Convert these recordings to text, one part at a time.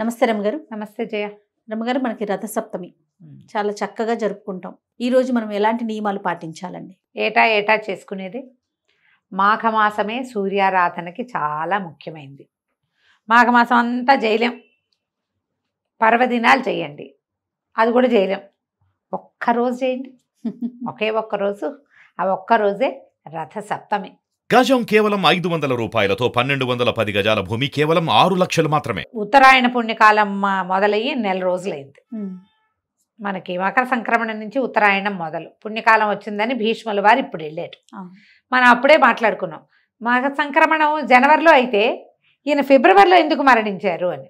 నమస్తే రమ్మగారు నమస్తే జయ రమ్మగారు మనకి రథసప్తమి చాలా చక్కగా జరుపుకుంటాం ఈరోజు మనం ఎలాంటి నియమాలు పాటించాలండి ఏటా ఏటా చేసుకునేది మాఘమాసమే సూర్యారాధనకి చాలా ముఖ్యమైనది మాఘమాసం అంతా జైలం పర్వదినాలు చేయండి అది కూడా చేయలేం ఒక్కరోజు చేయండి ఒకే ఒక్కరోజు ఆ ఒక్కరోజే రథసప్తమి గజం కేవలం ఐదు వందల రూపాయలతో పన్నెండు వందల పది గజాల భూమి కేవలం ఆరు లక్షలు మాత్రమే ఉత్తరాయణ పుణ్యకాలం మొదలయ్యి నెల రోజులైంది మనకి మకర సంక్రమణ నుంచి ఉత్తరాయణం మొదలు పుణ్యకాలం వచ్చిందని భీష్మల వారు ఇప్పుడు వెళ్ళారు మనం అప్పుడే మాట్లాడుకున్నాం మకర సంక్రమణం జనవరిలో అయితే ఈయన ఫిబ్రవరిలో ఎందుకు మరణించారు అని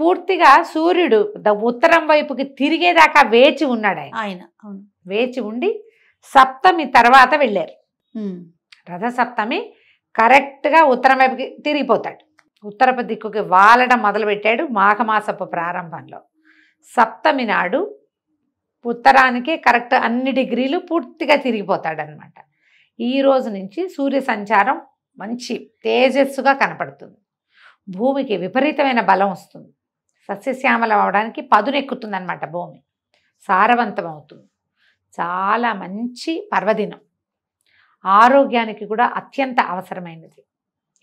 పూర్తిగా సూర్యుడు ఉత్తరం వైపుకి తిరిగేదాకా వేచి ఉన్నాడు ఆయన ఆయన వేచి ఉండి సప్తమి తర్వాత వెళ్ళారు రథసప్తమి కరెక్ట్గా ఉత్తరం వైపుకి తిరిగిపోతాడు ఉత్తరపు దిక్కుకి వాలడం మొదలుపెట్టాడు మాఘమాసపు ప్రారంభంలో సప్తమి నాడు ఉత్తరానికి కరెక్ట్ అన్ని డిగ్రీలు పూర్తిగా తిరిగిపోతాడనమాట ఈ రోజు నుంచి సూర్య సంచారం మంచి తేజస్సుగా కనపడుతుంది భూమికి విపరీతమైన బలం వస్తుంది సస్యశ్యామలం అవడానికి అనమాట భూమి సారవంతం అవుతుంది చాలా మంచి పర్వదినం ఆరోగ్యానికి కూడా అత్యంత అవసరమైనది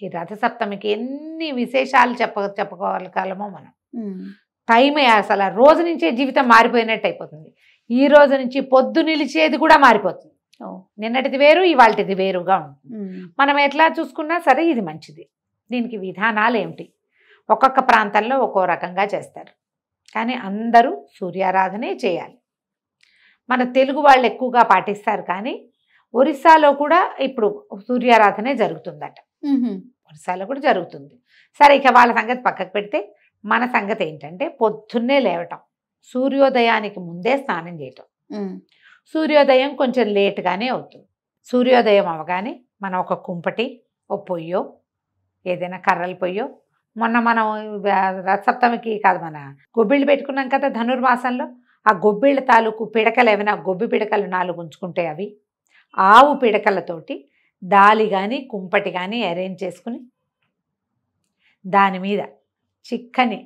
ఈ రథసప్తమికి ఎన్ని విశేషాలు చెప్ప కాలమో మనం టైం అసలు రోజు నుంచే జీవితం మారిపోయినట్టు అయిపోతుంది ఈ రోజు నుంచి పొద్దు నిలిచేది కూడా మారిపోతుంది నిన్నటిది వేరు ఇవాళది వేరుగా ఉంటుంది మనం ఎట్లా చూసుకున్నా సరే ఇది మంచిది దీనికి విధానాలు ఏమిటి ఒక్కొక్క ప్రాంతంలో ఒక్కో రకంగా చేస్తారు కానీ అందరూ సూర్యారాధనే చేయాలి మన తెలుగు వాళ్ళు ఎక్కువగా పాటిస్తారు కానీ ఒరిస్సాలో కూడా ఇప్పుడు సూర్యారాధనే జరుగుతుందట ఒరిస్సాలో కూడా జరుగుతుంది సరే ఇక వాళ్ళ సంగతి పక్కకు పెడితే మన సంగతి ఏంటంటే పొద్దున్నే లేవటం సూర్యోదయానికి ముందే స్నానం చేయటం సూర్యోదయం కొంచెం లేట్గానే అవుతుంది సూర్యోదయం అవగానే మనం ఒక కుంపటి ఓ పొయ్యో ఏదైనా కర్రల పొయ్యో మొన్న మనం సప్తమికి కాదు మన గొబ్బిళ్ళు పెట్టుకున్నాం కదా ధనుర్మాసంలో ఆ గొబ్బిళ్ళ తాలూకు పిడకలు ఏమైనా గొబ్బి పిడకలు నాలుగు ఉంచుకుంటే అవి ఆవు పిడకలతోటి దాలి కానీ కుంపటి కానీ అరేంజ్ చేసుకుని దాని మీద చిక్కని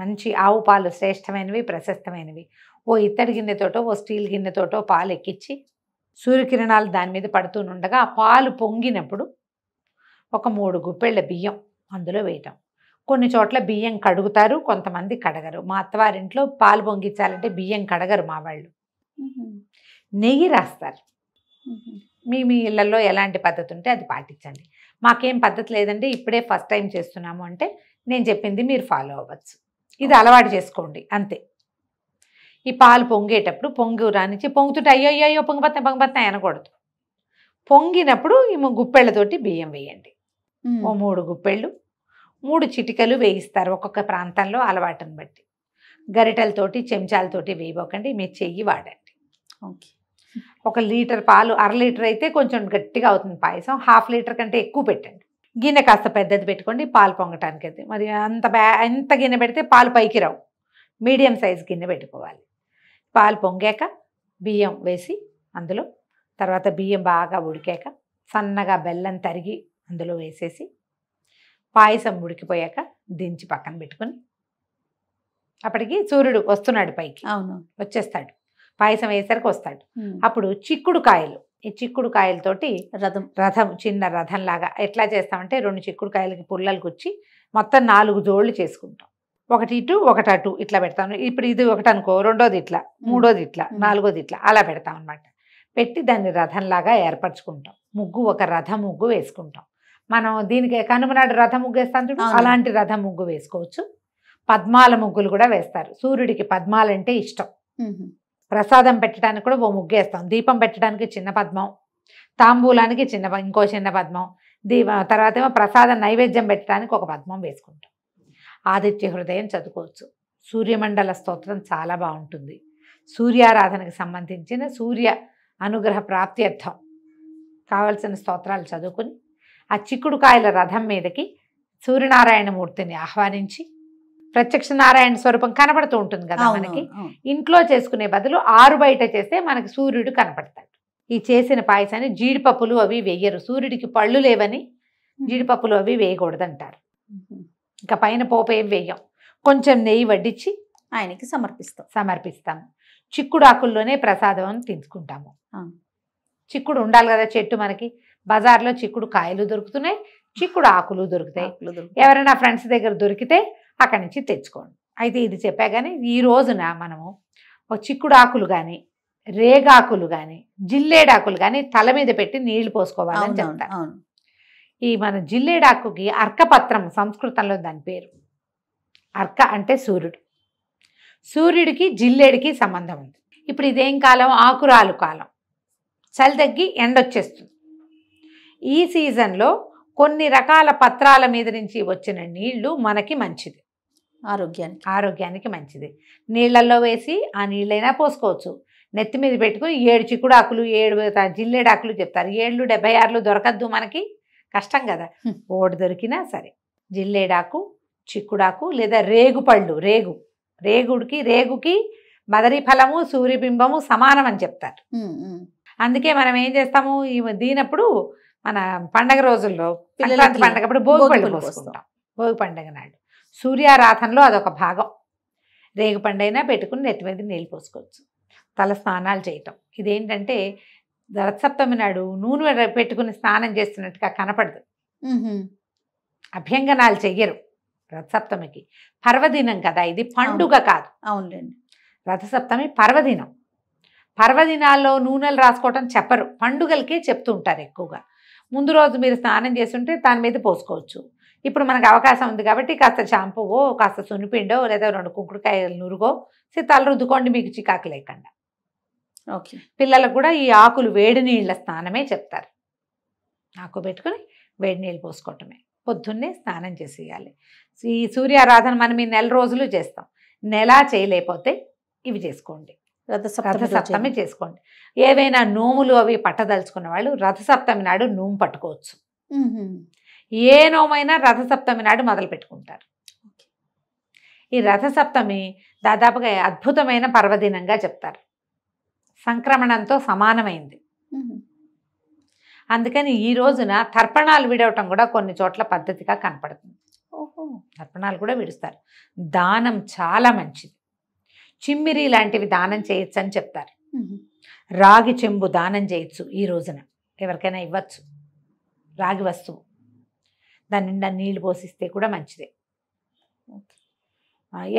మంచి ఆవు పాలు శ్రేష్టమైనవి ప్రశస్తమైనవి ఓ ఇత్తడి గిన్నెతోటో ఓ స్టీల్ గిన్నెతోటో పాలు ఎక్కించి సూర్యకిరణాలు దాని మీద పడుతూనుండగా ఆ పాలు పొంగినప్పుడు ఒక మూడు గుప్పెళ్ళ బియ్యం అందులో వేయటం కొన్ని చోట్ల బియ్యం కడుగుతారు కొంతమంది కడగరు మా అత్తవారింట్లో పాలు పొంగించాలంటే బియ్యం కడగరు మా వాళ్ళు నెయ్యి రాస్తారు మీ మీ ఇళ్లలో ఎలాంటి పద్ధతి ఉంటే అది పాటించండి మాకేం పద్ధతి లేదండి ఇప్పుడే ఫస్ట్ టైం చేస్తున్నాము అంటే నేను చెప్పింది మీరు ఫాలో అవ్వచ్చు ఇది అలవాటు చేసుకోండి అంతే ఈ పాలు పొంగేటప్పుడు పొంగు రానిచ్చి పొంగుతుంటే అయ్యో అయ్యో పొంగిపోతాయి పొంగిపోతాయి అనకూడదు పొంగినప్పుడు ఈ గుప్పెళ్ళతోటి బియ్యం వేయండి ఓ మూడు గుప్పెళ్ళు మూడు చిటికలు వేయిస్తారు ఒక్కొక్క ప్రాంతంలో అలవాటును బట్టి గరిటలతోటి చెంచాలతోటి వేయబోకండి మీ చెయ్యి వాడండి ఓకే ఒక లీటర్ పాలు అర లీటర్ అయితే కొంచెం గట్టిగా అవుతుంది పాయసం హాఫ్ లీటర్ కంటే ఎక్కువ పెట్టండి గిన్నె కాస్త పెద్దది పెట్టుకోండి పాలు పొంగటానికి అయితే మరి అంత బ్యా ఎంత గిన్నె పెడితే పాలు పైకి రావు మీడియం సైజ్ గిన్నె పెట్టుకోవాలి పాలు పొంగాక బియ్యం వేసి అందులో తర్వాత బియ్యం బాగా ఉడికాక సన్నగా బెల్లం తరిగి అందులో వేసేసి పాయసం ఉడికిపోయాక దించి పక్కన పెట్టుకొని అప్పటికి సూర్యుడు వస్తున్నాడు పైకి అవును వచ్చేస్తాడు పాయసం వేసరికి వస్తాడు అప్పుడు చిక్కుడు కాయలు ఈ చిక్కుడు కాయలతోటి రథం రథం చిన్న రథం లాగా ఎట్లా చేస్తామంటే రెండు చిక్కుడు కాయలకి పుల్లలు గుచ్చి మొత్తం నాలుగు జోళ్ళు చేసుకుంటాం ఒకటి ఇటు ఒకటి అటు ఇట్లా పెడతాను ఇప్పుడు ఇది ఒకటి అనుకో రెండోది ఇట్లా మూడోది ఇట్లా నాలుగోది ఇట్లా అలా పెడతాం అనమాట పెట్టి దాన్ని రథంలాగా ఏర్పరచుకుంటాం ముగ్గు ఒక రథ ముగ్గు వేసుకుంటాం మనం దీనికి కనుమనాడు రథ ముగ్గు వేస్తాం చూడు అలాంటి రథ ముగ్గు వేసుకోవచ్చు పద్మాల ముగ్గులు కూడా వేస్తారు సూర్యుడికి పద్మాలంటే ఇష్టం ప్రసాదం పెట్టడానికి కూడా ఓ ముగ్గేస్తాం దీపం పెట్టడానికి చిన్న పద్మం తాంబూలానికి చిన్న ఇంకో చిన్న పద్మం దీప తర్వాత ఏమో ప్రసాద నైవేద్యం పెట్టడానికి ఒక పద్మం వేసుకుంటాం ఆదిత్య హృదయం చదువుకోవచ్చు సూర్యమండల స్తోత్రం చాలా బాగుంటుంది సూర్యారాధనకు సంబంధించిన సూర్య అనుగ్రహ ప్రాప్త్యర్థం కావలసిన స్తోత్రాలు చదువుకుని ఆ చిక్కుడుకాయల రథం మీదకి సూర్యనారాయణమూర్తిని ఆహ్వానించి ప్రత్యక్ష నారాయణ స్వరూపం కనపడుతూ ఉంటుంది కదా మనకి ఇంట్లో చేసుకునే బదులు ఆరు బయట చేస్తే మనకి సూర్యుడు కనపడతాడు ఈ చేసిన పాయసాన్ని జీడిపప్పులు అవి వేయరు సూర్యుడికి పళ్ళు లేవని జీడిపప్పులు అవి వేయకూడదు అంటారు ఇంకా పైన పోపు ఏం వేయం కొంచెం నెయ్యి వడ్డించి ఆయనకి సమర్పిస్తాం సమర్పిస్తాము చిక్కుడు ఆకుల్లోనే ప్రసాదం అని తీసుకుంటాము చిక్కుడు ఉండాలి కదా చెట్టు మనకి బజార్లో చిక్కుడు కాయలు దొరుకుతున్నాయి చిక్కుడు ఆకులు దొరుకుతాయి ఎవరైనా ఫ్రెండ్స్ దగ్గర దొరికితే అక్కడి నుంచి తెచ్చుకోండి అయితే ఇది చెప్పా కానీ ఈ రోజున మనము చిక్కుడాకులు కానీ రేగాకులు కానీ జిల్లేడాకులు కానీ తల మీద పెట్టి నీళ్లు పోసుకోవాలని చెప్తాను ఈ మన జిల్లేడాకుకి అర్కపత్రం సంస్కృతంలో దాని పేరు అర్క అంటే సూర్యుడు సూర్యుడికి జిల్లేడికి సంబంధం ఉంది ఇప్పుడు ఇదేం కాలం ఆకురాలు కాలం చలి తగ్గి ఎండొచ్చేస్తుంది ఈ సీజన్లో కొన్ని రకాల పత్రాల మీద నుంచి వచ్చిన నీళ్లు మనకి మంచిది ఆరోగ్యానికి ఆరోగ్యానికి మంచిది నీళ్ళల్లో వేసి ఆ నీళ్ళైనా పోసుకోవచ్చు నెత్తి మీద పెట్టుకుని ఏడు చిక్కుడు ఆకులు ఏడు జిల్లేడు ఆకులు చెప్తారు ఏళ్ళు డెబ్బై ఆరులు దొరకద్దు మనకి కష్టం కదా ఓటు దొరికినా సరే జిల్లేడాకు చిక్కుడాకు లేదా రేగు పళ్ళు రేగు రేగుడికి రేగుకి మదరి ఫలము సూర్యబింబము సమానం అని చెప్తారు అందుకే మనం ఏం చేస్తాము ఈ దీనప్పుడు మన పండగ రోజుల్లో పండగ పండగప్పుడు భోగి పళ్ళు పోసుకుంటాం భోగి పండగ నాడు సూర్యారాధనలో అదొక భాగం రేగుపండైనా పెట్టుకుని నెత్తి మీద నీళ్ళు పోసుకోవచ్చు తల స్నానాలు చేయటం ఇదేంటంటే రథసప్తమి నాడు నూనె పెట్టుకుని స్నానం చేస్తున్నట్టుగా కనపడదు అభ్యంగనాలు చెయ్యరు రథసప్తమికి పర్వదినం కదా ఇది పండుగ కాదు అవునండి రథసప్తమి పర్వదినం పర్వదినాల్లో నూనెలు రాసుకోవటం చెప్పరు పండుగలకే చెప్తూ ఉంటారు ఎక్కువగా ముందు రోజు మీరు స్నానం చేస్తుంటే దాని మీద పోసుకోవచ్చు ఇప్పుడు మనకు అవకాశం ఉంది కాబట్టి కాస్త షాంపువో కాస్త సునిపిండో లేదా రెండు కుంకుడుకాయలు నురుగో తల రుద్దుకోండి మీకు చికాకు లేకుండా ఓకే పిల్లలకు కూడా ఈ ఆకులు వేడి నీళ్ళ స్నానమే చెప్తారు ఆకు పెట్టుకుని వేడి నీళ్ళు పోసుకోవటమే పొద్దున్నే స్నానం చేసేయాలి ఈ సూర్యారాధన మనం ఈ నెల రోజులు చేస్తాం నెల చేయలేకపోతే ఇవి చేసుకోండి రథసప్తమి చేసుకోండి ఏవైనా నోములు అవి పట్టదలుచుకున్న వాళ్ళు రథసప్తమి నాడు నోము పట్టుకోవచ్చు ఏ నోమైనా రథసప్తమి నాడు మొదలు పెట్టుకుంటారు ఈ రథసప్తమి దాదాపుగా అద్భుతమైన పర్వదినంగా చెప్తారు సంక్రమణంతో సమానమైంది అందుకని ఈ రోజున తర్పణాలు విడవటం కూడా కొన్ని చోట్ల పద్ధతిగా కనపడుతుంది తర్పణాలు కూడా విడుస్తారు దానం చాలా మంచిది చిమ్మిరి లాంటివి దానం చేయొచ్చు అని చెప్తారు రాగి చెంబు దానం చేయొచ్చు ఈ రోజున ఎవరికైనా ఇవ్వచ్చు రాగి వస్తువు దాని నిండా నీళ్ళు పోసిస్తే కూడా మంచిదే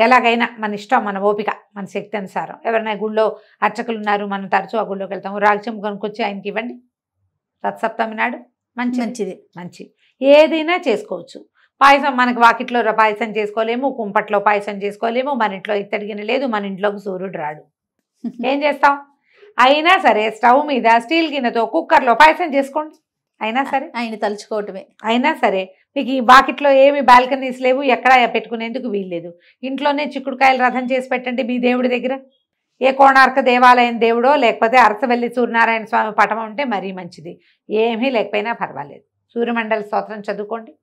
ఎలాగైనా మన ఇష్టం మన ఓపిక మన శక్తి అనుసారం ఎవరైనా గుళ్ళో అర్చకులు ఉన్నారు మనం తరచూ ఆ గుళ్ళోకి వెళ్తాము రాగచెంపు కొనుక్కొచ్చి ఆయనకి ఇవ్వండి రథసప్తమి నాడు మంచి మంచిది మంచి ఏదైనా చేసుకోవచ్చు పాయసం మనకు వాకిట్లో పాయసం చేసుకోలేము కుంపట్లో పాయసం చేసుకోలేము మన ఇంట్లో ఇత్తడిగిన లేదు మన ఇంట్లోకి సూర్యుడు రాడు ఏం చేస్తాం అయినా సరే స్టవ్ మీద స్టీల్ గిన్నెతో కుక్కర్లో పాయసం చేసుకోండి అయినా సరే ఆయన తలుచుకోవటమే అయినా సరే మీకు ఈ వాకిట్లో ఏమి బాల్కనీస్ లేవు ఎక్కడా పెట్టుకునేందుకు వీల్లేదు ఇంట్లోనే చిక్కుడుకాయలు రథం చేసి పెట్టండి మీ దేవుడి దగ్గర ఏ కోణార్క దేవాలయం దేవుడో లేకపోతే అరసవల్లి సూర్యనారాయణ స్వామి పటం ఉంటే మరీ మంచిది ఏమీ లేకపోయినా పర్వాలేదు సూర్యమండల స్తోత్రం చదువుకోండి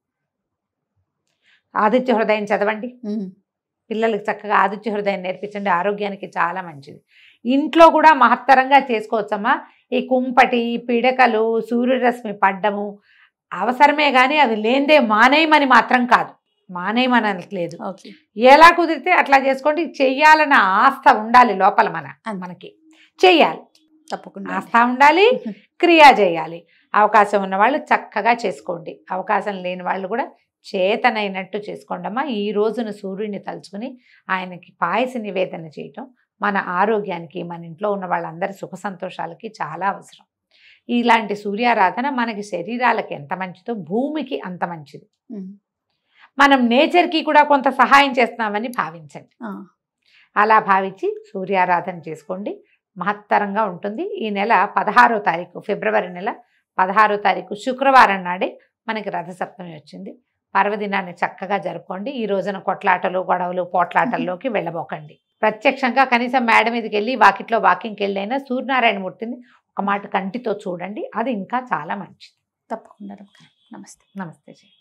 ఆదిత్య హృదయం చదవండి పిల్లలకు చక్కగా ఆదిత్య హృదయం నేర్పించండి ఆరోగ్యానికి చాలా మంచిది ఇంట్లో కూడా మహత్తరంగా చేసుకోవచ్చమ్మా ఈ కుంపటి పిడకలు సూర్యరశ్మి పడ్డము అవసరమే కానీ అది లేనిదే మానేయమని మాత్రం కాదు మానేయమనట్లేదు ఎలా కుదిరితే అట్లా చేసుకోండి చెయ్యాలన్న ఆస్థ ఉండాలి లోపల మన మనకి చెయ్యాలి తప్పకుండా ఆస్థ ఉండాలి క్రియ చేయాలి అవకాశం ఉన్న వాళ్ళు చక్కగా చేసుకోండి అవకాశం లేని వాళ్ళు కూడా చేతనైనట్టు చేసుకోండమ్మా ఈ రోజున సూర్యుడిని తలుచుకుని ఆయనకి పాయస నివేదన చేయటం మన ఆరోగ్యానికి మన ఇంట్లో ఉన్న వాళ్ళందరి సుఖ సంతోషాలకి చాలా అవసరం ఇలాంటి సూర్యారాధన మనకి శరీరాలకి ఎంత మంచిదో భూమికి అంత మంచిది మనం నేచర్కి కూడా కొంత సహాయం చేస్తున్నామని భావించండి అలా భావించి సూర్యారాధన చేసుకోండి మహత్తరంగా ఉంటుంది ఈ నెల పదహారో తారీఖు ఫిబ్రవరి నెల పదహారో తారీఖు శుక్రవారం నాడే మనకి రథసప్తమి వచ్చింది పర్వదినాన్ని చక్కగా జరుపుకోండి ఈ రోజున కొట్లాటలు గొడవలు పోట్లాటల్లోకి వెళ్ళబోకండి ప్రత్యక్షంగా కనీసం మేడ మీదకి వెళ్ళి వాకిట్లో వాకింగ్కి వెళ్ళైనా సూర్యనారాయణ మూర్తిని మాట కంటితో చూడండి అది ఇంకా చాలా మంచిది తప్పకుండా నమస్తే నమస్తే